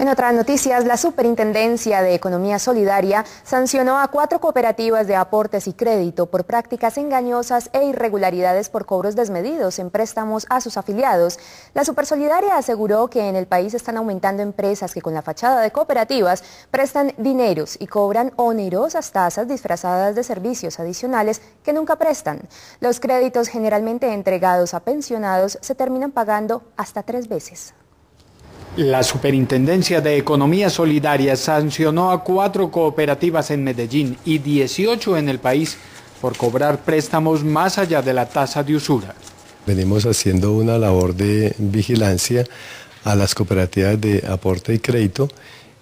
En otras noticias, la Superintendencia de Economía Solidaria sancionó a cuatro cooperativas de aportes y crédito por prácticas engañosas e irregularidades por cobros desmedidos en préstamos a sus afiliados. La Supersolidaria aseguró que en el país están aumentando empresas que con la fachada de cooperativas prestan dineros y cobran onerosas tasas disfrazadas de servicios adicionales que nunca prestan. Los créditos generalmente entregados a pensionados se terminan pagando hasta tres veces. La Superintendencia de Economía Solidaria sancionó a cuatro cooperativas en Medellín y 18 en el país por cobrar préstamos más allá de la tasa de usura. Venimos haciendo una labor de vigilancia a las cooperativas de aporte y crédito,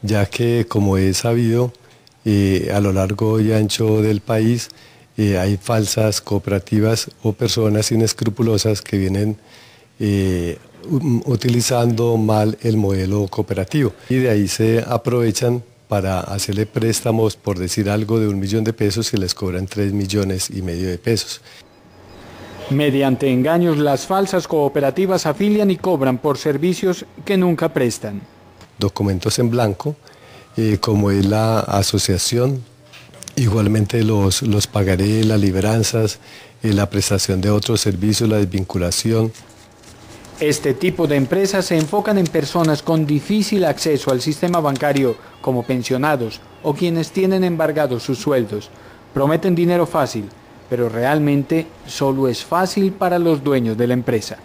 ya que como he sabido, eh, a lo largo y ancho del país eh, hay falsas cooperativas o personas inescrupulosas que vienen eh, utilizando mal el modelo cooperativo. Y de ahí se aprovechan para hacerle préstamos, por decir algo, de un millón de pesos y les cobran tres millones y medio de pesos. Mediante engaños, las falsas cooperativas afilian y cobran por servicios que nunca prestan. Documentos en blanco, eh, como es la asociación, igualmente los, los pagaré, las liberanzas, eh, la prestación de otros servicios, la desvinculación. Este tipo de empresas se enfocan en personas con difícil acceso al sistema bancario, como pensionados o quienes tienen embargados sus sueldos. Prometen dinero fácil, pero realmente solo es fácil para los dueños de la empresa.